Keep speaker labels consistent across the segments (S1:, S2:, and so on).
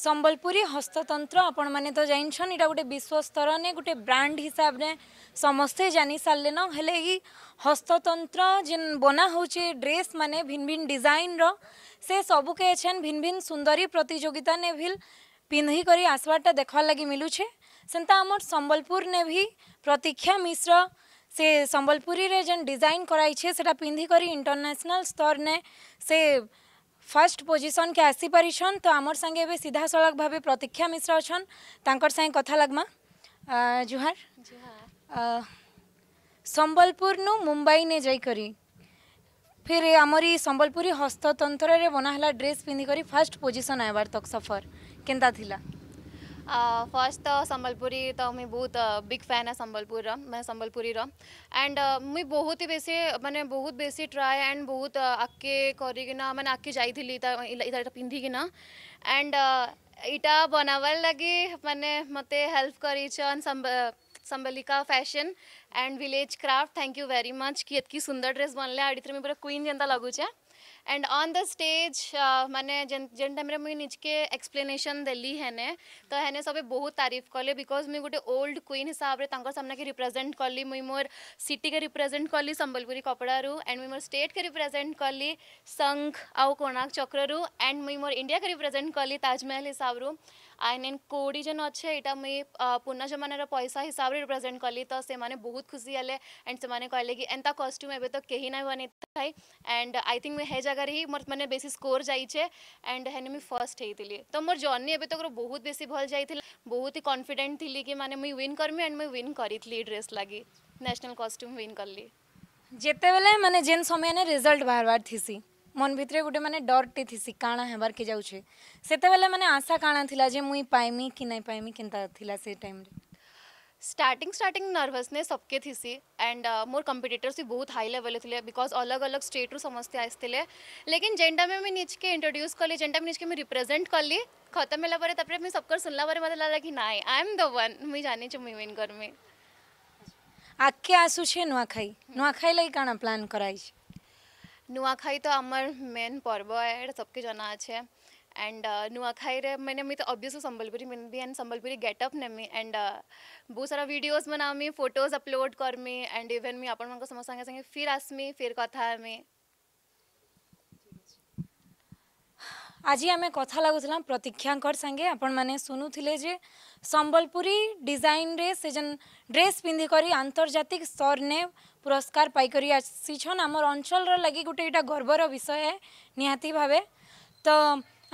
S1: ସମ୍ବଲପୁରୀ ହସ୍ତତନ୍ତ୍ର ଆପଣମାନେ ତ ଜାଣିଛନ୍ ଏଇଟା ଗୋଟେ ବିଶ୍ୱସ୍ତରରେ ଗୋଟେ ବ୍ରାଣ୍ଡ ହିସାବରେ ସମସ୍ତେ ଜାଣିସାରିଲେନ ହେଲେ ଏଇ ହସ୍ତତନ୍ତ୍ର ଯେନ୍ ବନା ହେଉଛେ ଡ୍ରେସ୍ ମାନେ ଭିନ୍ ଭିନ୍ ଡିଜାଇନ୍ର ସେ ସବୁକେ ଏଛେନ୍ ଭିନ୍ ଭିନ୍ ସୁନ୍ଦରୀ ପ୍ରତିଯୋଗିତା ନେ ଭିଲ୍ ପିନ୍ଧିକରି ଆସବାରଟା ଦେଖ୍ବାର୍ ଲାଗି ମିଲୁଛେ ସେନ୍ତା ଆମର୍ ସମ୍ବଲପୁର ନେ ଭି ପ୍ରତୀକ୍ଷା ମିଶ୍ର ସେ ସମ୍ବଲପୁରୀରେ ଯେନ୍ ଡିଜାଇନ୍ କରାଇଛେ ସେଟା ପିନ୍ଧିକରି ଇଣ୍ଟରନ୍ୟାସନାଲ୍ ସ୍ତରନେ ସେ ফার্স্ট পজিশন কে আসি পারিছন তো আমার সাথে এবে সিধা সিধাসলখ ভাবে প্রতীক্ষা মিশ্র অছন তাঁকর সাথে কথা লাগমা জুহার সম্বলপুর নু মুম্বাই নে যাই করি ফির আমার এই সম্বলপুরী হস্ততন্ত্রের বনাহেলা ড্রেস পিঁধি পিঁধিকি ফার্স্ট পজিশন আইবার তক সফর কেন্তা থিলা
S2: फर्स्ट तो संबलपुरी तो मुझे बहुत बिग फैन है संबलपुर मैं संबलपुरी एंड मुझे बहुत ही बेसी मैंने बहुत बेसी ट्राए एंड बहुत आके करना मैंने आके जाइली पिंधिकिना एंड इटा बनावर लगे मैंने मत हेल्प कर Sambalika fashion and village craft thank you very much कि सुंदर ड्रेस बनले आड़ी मुझे पूरा क्वीन जनता लगुचे एंड ऑन द स्टेज मैंने जेन टाइम मुझे निजके एक्सप्लेनेसन देली हेने तो हेने सब बहुत तारीफ कले बिकज मुई गोटे ओल्ड क्वीन हिसाब से सामना के रिप्रेजेंट कली मुई मोर सिटी के रिप्रेजेंट कली सम्बलपुरी कपड़ारू एंड मुई मोर स्टेट के रिप्रेजेंट कली संघ आउ कोणार्क चक्ररू एंड मुई मोर इंडिया के रिप्रेजेंट कली ताजमहल हिसाब रू एंड एंड कोड़ी जेन अच्छे यहाँ मुई पुना जमानार पैसा हिसाब से रिप्रेजेंट कली तो से बहुत खुशी हेले एंड से कहले कि एंता कस्ट्यूम एवं तो कहीं ना बनी थे एंड आई थिंक मुझे हे ही मोर मैंने बेस स्कोर जाइए एंड है मुझे फर्स्ट होती तो मोर जर्नी एवं तक बहुत बेस भल जा बहुत ही कन्फिडेन्ट थी कि मैंने मुझे विन करमी एंड मुझे विन करी ड्रेस लगे न्यासनाल कस्ट्यूम विन कली
S1: जिते बेले मैंने जेन समय रिजल्ट बाहर बार थी मन भितर गोटे मैंने डर टी थी काण होबार के जाऊे से मैंने आशा काणा थी मुई पाइमी कि नहीं पाइमी के टाइम स्टार्टिंग स्टार्टिंग
S2: नर्भसनेस सबके थी एंड मोर कंपिटेटर्स भी बहुत हाई लेवल थे बिकज अलग अलग स्टेट्रु समस्ते आसते लेकिन जेनटा में मुझे निजके इंट्रोड्यूस कली जेनटा में निजके मुझे रिप्रेजेंट कली खत्म होगापर तापर मुझे सबकर सुनला मतलब लगे कि ना आई एम द वन मुझे जानी मुई विन करमी
S1: आखे आसू नुआखाई हम्म। नुआखाई लगी काण प्लान कराई
S2: नुआखाई तो आम मेन पर्व है सबके जना अच्छे एंड नुआखाई रे मैंने मुझे तो ऑब्वियसली संबलपुरी मन भी एंड संबलपुरी गेटअप नेमी एंड बहुत सारा वीडियोस बनामी फोटोज अपलोड करमी एंड इवेन मुझे आपण मान समस्त संगे संगे फिर आसमी फिर कथा हमें
S1: আজি আমি কথা লাগুলা প্রতীক্ষাঙ্কর সাথে আপনার শুণুলে যে সম্বলপুরী ডিজাইনরে সে যেন ড্রেস পিঁধিকি আন্তর্জাতিক স্তরনে পুরস্কার পাইকি আসিছন আমার অঞ্চলর লাগি গোটে এটা গর্বর বিষয় নিহতি ভাবে তো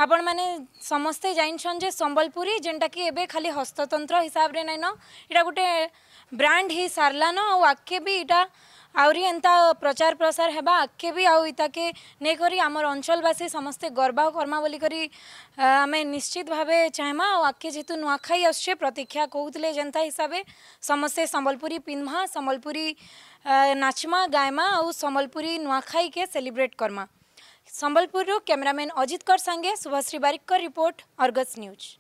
S1: আপন মানে সমস্তে জানিছন যে সম্বলপুরী যেটা কি এবে খালি হস্ততন্ত্র হিসাবে নাইন এটা গোটে ব্রাণ্ড হয়ে সারলান আগে বি এটা ଆହୁରି ଏନ୍ତା ପ୍ରଚାର ପ୍ରସାର ହେବା ଆଗ୍କେ ବି ଆଉ ଇତାକେ ନେଇକରି ଆମର ଅଞ୍ଚଳବାସୀ ସମସ୍ତେ ଗର୍ବା କର୍ମା ବୋଲିକରି ଆମେ ନିଶ୍ଚିତ ଭାବେ ଚାହିଁମା ଆଉ ଆଗ୍କେ ଯେହେତୁ ନୂଆଖାଇ ଆସୁଛେ ପ୍ରତୀକ୍ଷା କହୁଥିଲେ ଯେନ୍ତା ହିସାବେ ସମସ୍ତେ ସମ୍ବଲପୁରୀ ପିନ୍ଧମା ସମ୍ବଲପୁରୀ ନାଚ୍ମା ଗାଏମା ଆଉ ସମ୍ବଲପୁରୀ ନୂଆଖାଇକେ ସେଲିବ୍ରେଟ୍ କର୍ମା संबलपुर कैमेरामैन अजित कर संगे सुभाश्री बारिकर रिपोर्ट अर्गस न्यूज